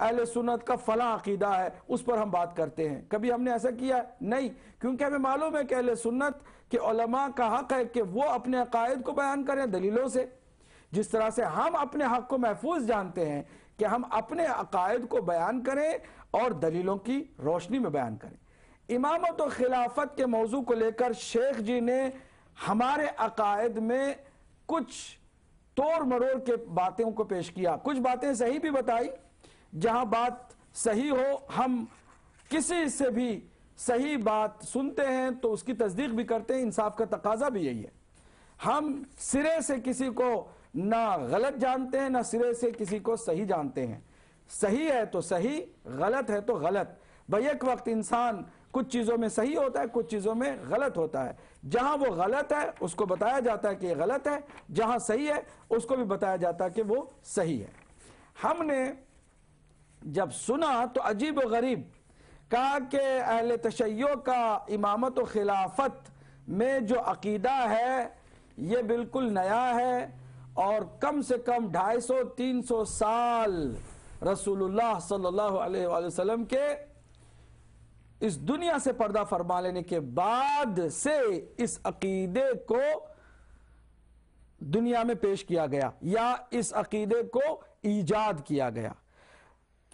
अहल सुन्नत का फला अकीदा है उस पर हम बात करते हैं कभी हमने ऐसा किया नहीं क्योंकि हमें मालूम है कि अहल सुन्नत के उलमा का हक है कि वो अपने अकायद को बयान करें दलीलों से जिस तरह से हम अपने हक को महफूज जानते हैं कि हम अपने अकायद को बयान करें और दलीलों की रोशनी में बयान करें इमामत और खिलाफत के मौजू को लेकर शेख जी ने हमारे अकायद में कुछ तोड़ मरोड़ के बातों को पेश किया कुछ बातें सही भी बताई जहां बात सही हो हम किसी से भी सही बात सुनते हैं तो उसकी तस्दीक भी करते हैं इंसाफ का तकाजा भी यही है हम सिरे से किसी को ना गलत जानते हैं ना सिरे से किसी को सही जानते हैं सही है तो सही गलत है तो गलत भाई एक वक्त इंसान कुछ चीज़ों में सही होता है कुछ चीज़ों में गलत होता है जहां वो गलत है उसको बताया जाता है कि ये गलत है जहां सही है उसको भी बताया जाता है कि वो सही है हमने जब सुना तो अजीब व गरीब कहा कि अहल तशैयों का इमामत खिलाफत में जो अकीदा है ये बिल्कुल नया है और कम से कम ढाई सौ तीन सौ साल रसूलुल्लाह सल्लल्लाहु अलैहि वसल्लम के इस दुनिया से पर्दा फरमा लेने के बाद से इस अकीदे को दुनिया में पेश किया गया या इस अकीदे को ईजाद किया गया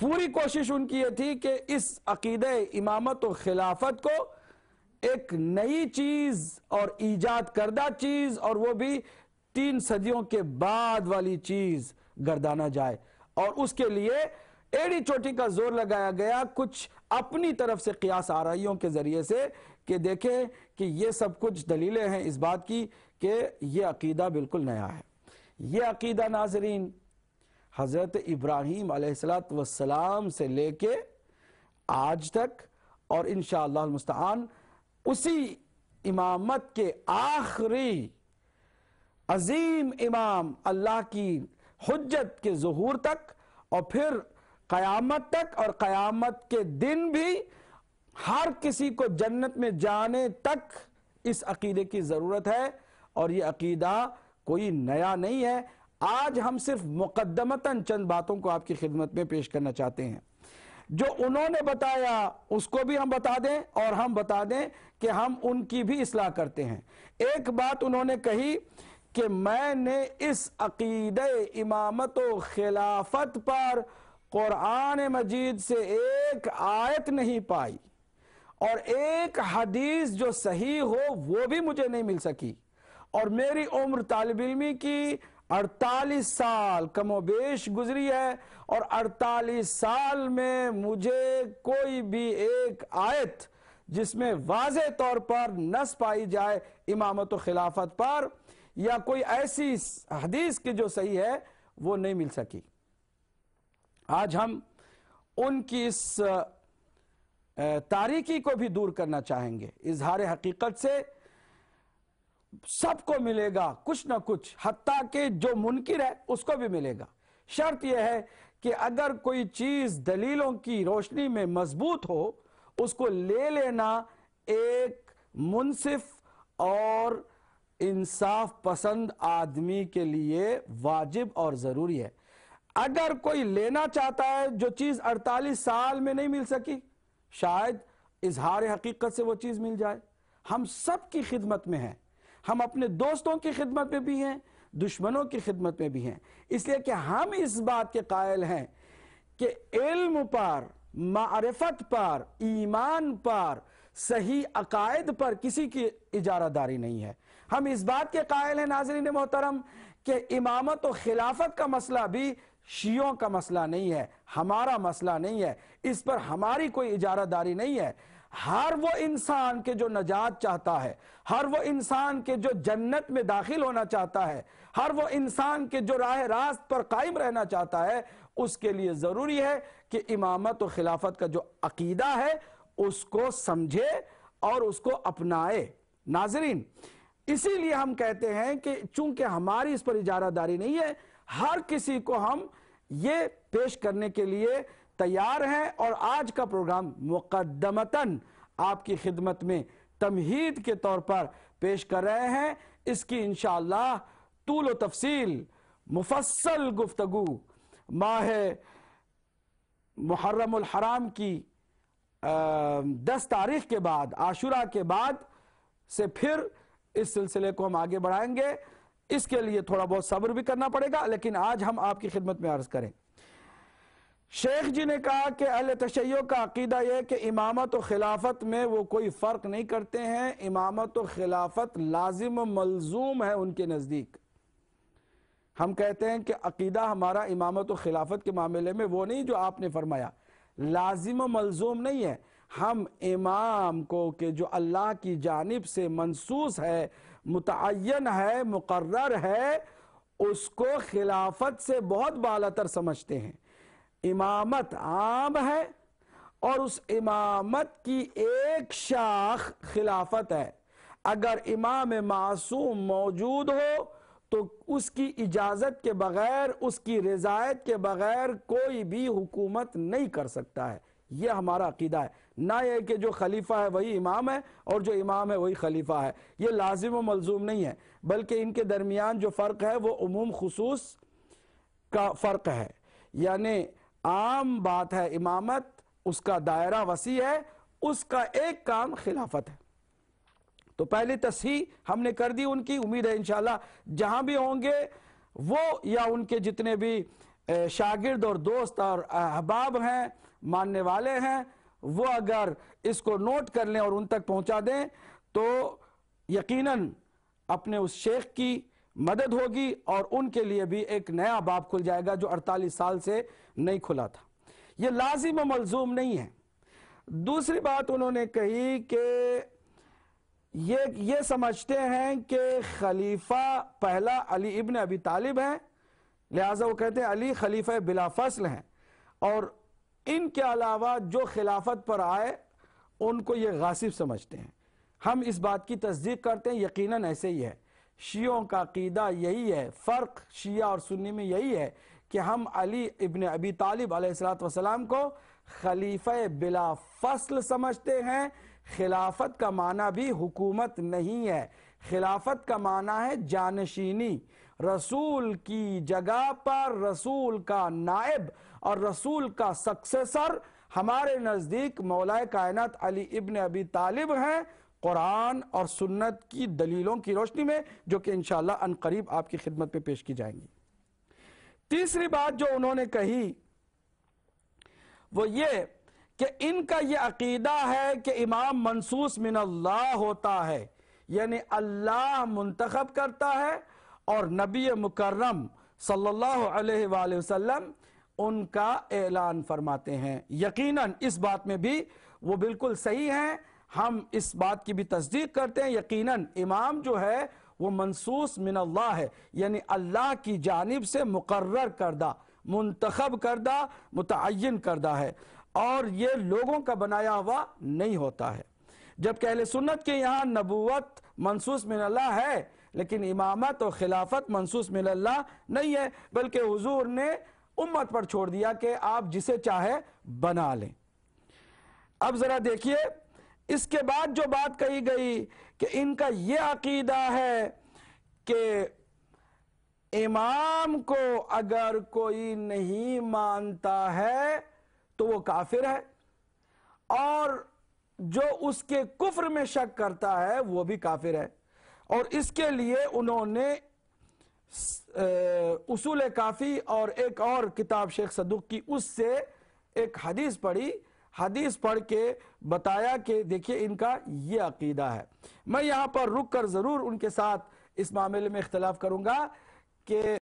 पूरी कोशिश उनकी ये थी कि इस अकीद इमामत और खिलाफत को एक नई चीज़ और ईजाद करदा चीज़ और वो भी तीन सदियों के बाद वाली चीज़ गर्दाना जाए और उसके लिए एड़ी चोटी का जोर लगाया गया कुछ अपनी तरफ से आ रही के ज़रिए से कि देखें कि ये सब कुछ दलीलें हैं इस बात की कि ये अकीदा बिल्कुल नया है ये अकीदा नाजरीन हज़रत इब्राहिम आसलाम से लेके आज तक और इन मुस्तान उसी इमामत के आखिरी अजीम इमाम अल्लाह की हजत के जहूर तक और फिर क़यामत तक और क़यामत के दिन भी हर किसी को जन्नत में जाने तक इस अकीदे की ज़रूरत है और ये अकीदा कोई नया नहीं है आज हम सिर्फ मुकदमतन चंद बातों को आपकी खिदमत में पेश करना चाहते हैं जो उन्होंने बताया उसको भी हम बता दें और हम बता दें कि हम उनकी भी इसलाह करते हैं एक बात उन्होंने कही कि मैंने इस अकीद इमामत व खिलाफत पर क़ुरान मजीद से एक आयत नहीं पाई और एक हदीस जो सही हो वो भी मुझे नहीं मिल सकी और मेरी उम्र तालब इलमी की अड़तालीस साल कमोबेश गुजरी है और अड़तालीस साल में मुझे कोई भी एक आयत जिसमें वाज तौर पर नस पाई जाए इमामत खिलाफत पर या कोई ऐसी हदीस की जो सही है वो नहीं मिल सकी आज हम उनकी इस तारीकी को भी दूर करना चाहेंगे इजहार हकीकत से सबको मिलेगा कुछ ना कुछ हती के जो मुनकर है उसको भी मिलेगा शर्त यह है कि अगर कोई चीज दलीलों की रोशनी में मजबूत हो उसको ले लेना एक मुनसिफ और इंसाफ पसंद आदमी के लिए वाजिब और जरूरी है अगर कोई लेना चाहता है जो चीज 48 साल में नहीं मिल सकी शायद इजहार हकीकत से वो चीज मिल जाए हम सब की खिदमत में हैं हम अपने दोस्तों की खिदमत में भी हैं दुश्मनों की खिदमत में भी हैं इसलिए कि हम इस बात के कायल हैं कि इल्म पर मारफत पर ईमान पर सही अकायद पर किसी की इजारादारी नहीं है हम इस बात के कायल हैं नाजरीन मोहतरम कि इमामत और खिलाफत का मसला भी शियों का मसला नहीं है हमारा मसला नहीं है इस पर हमारी कोई इजारादारी नहीं है हर वो इंसान के जो नजात चाहता है हर वो इंसान के जो जन्नत में दाखिल होना चाहता है हर वो इंसान के जो राह रास्त पर कायम रहना चाहता है उसके लिए ज़रूरी है कि इमामत और खिलाफत का जो अकीदा है उसको समझे और उसको अपनाए नाजरीन इसीलिए हम कहते हैं कि चूंकि हमारी इस पर इजारादारी नहीं है हर किसी को हम ये पेश करने के लिए तैयार हैं और आज का प्रोग्राम मुकदमतन आपकी खिदमत में तमहीद के तौर पर पेश कर रहे हैं इसकी इन तूल तफसील मुफसल गुफ्तगु माह मुहर्रम हराम की दस तारीख के बाद आशुरा के बाद से फिर इस सिलसिले को हम आगे बढ़ाएंगे इसके लिए थोड़ा बहुत सब्र भी करना पड़ेगा लेकिन आज हम आपकी खिदमत में अर्ज करें शेख जी ने कहा कि अहल तशैय का अकीदा यह कि इमामत और खिलाफत में वो कोई फ़र्क नहीं करते हैं इमामत और खिलाफत लाजिम मलजूम है उनके नज़दीक हम कहते हैं कि अकीदा हमारा इमामत और खिलाफत के मामले में वो नहीं जो आपने फरमाया लाजिम मलजूम नहीं है हम इमाम को कि जो अल्लाह की जानब से मनसूस है मुतन है मुकर्र है उसको खिलाफत से बहुत बालतर समझते हैं इमामत आम है और उस इमामत की एक शाख खिलाफत है अगर इमाम मासूम मौजूद हो तो उसकी इजाज़त के बगैर उसकी रजायत के बगैर कोई भी हुकूमत नहीं कर सकता है यह हमारा अकीदा है ना यह कि जो खलीफा है वही इमाम है और जो इमाम है वही खलीफा है यह लाजिम व मलजूम नहीं है बल्कि इनके दरमियान जो फ़र्क है वो उमूम खसूस का फ़र्क है यानि आम बात है इमामत उसका दायरा वसी है उसका एक काम खिलाफत है तो पहली तस्ही हमने कर दी उनकी उम्मीद है इनशाला जहां भी होंगे वो या उनके जितने भी शागिर्द और दोस्त और अहबाब हैं मानने वाले हैं वो अगर इसको नोट कर लें और उन तक पहुंचा दें तो यकीनन अपने उस शेख की मदद होगी और उनके लिए भी एक नया बाब खुल जाएगा जो 48 साल से नहीं खुला था ये लाजिम मलजूम नहीं है दूसरी बात उन्होंने कही कि ये ये समझते हैं कि खलीफा पहला अली इब्न अभी तालिब हैं लिहाजा वो कहते हैं अली खलीफा फसल हैं और इनके अलावा जो खिलाफत पर आए उनको ये गासिब समझते हैं हम इस बात की तस्दीक करते हैं यकीनन ऐसे ही है शियों का क़ीदा यही है फ़र्क शिया और सुन्नी में यही है कि हम अली इबन अबी तालिब सलाम को खलीफे बिला फसल समझते हैं खिलाफत का माना भी हुकूमत नहीं है खिलाफत का माना है जानशीनी रसूल की जगह पर रसूल का नायब और रसूल का सक्सेसर हमारे नज़दीक मौलाए कायनत अली इबन अबी तालिब हैं कुरान और सुन्नत की दलीलों की रोशनी में जो कि इन अनकरीब आपकी खिदमत में पेश की जाएंगी तीसरी बात जो उन्होंने कही वो ये कि इनका ये अकीदा है कि इमाम मनसूस मिन अल्लाह होता है यानी अल्लाह मुंतखब करता है और नबी मुकर्रम सल्लल्लाहु अलैहि वसल्लम उनका ऐलान फरमाते हैं यकीनन इस बात में भी वो बिल्कुल सही हैं हम इस बात की भी तस्दीक करते हैं यकीनन इमाम जो है वो मनसूस मिन अल्लाह है यानी अल्लाह की जानब से मुकर करदा मंतखब करदा मुतन करदा है और ये लोगों का बनाया हुआ नहीं होता है जब कहले सुन्नत के यहाँ नबूत मनसूस मिन अल्लाह है लेकिन इमामत और खिलाफत मनसूस मिन अल्लाह नहीं है बल्कि हजूर ने उम्मत पर छोड़ दिया कि आप जिसे चाहे बना लें अब ज़रा देखिए इसके बाद जो बात कही गई कि इनका यह अकीदा है कि इमाम को अगर कोई नहीं मानता है तो वो काफिर है और जो उसके कुफ्र में शक करता है वो भी काफिर है और इसके लिए उन्होंने उसूल काफ़ी और एक और किताब शेख सदुक की उससे एक हदीस पढ़ी हदीस पढ़ के बताया कि देखिए इनका ये अकीदा है मैं यहाँ पर रुक कर ज़रूर उनके साथ इस मामले में इख्तलाफ करूँगा कि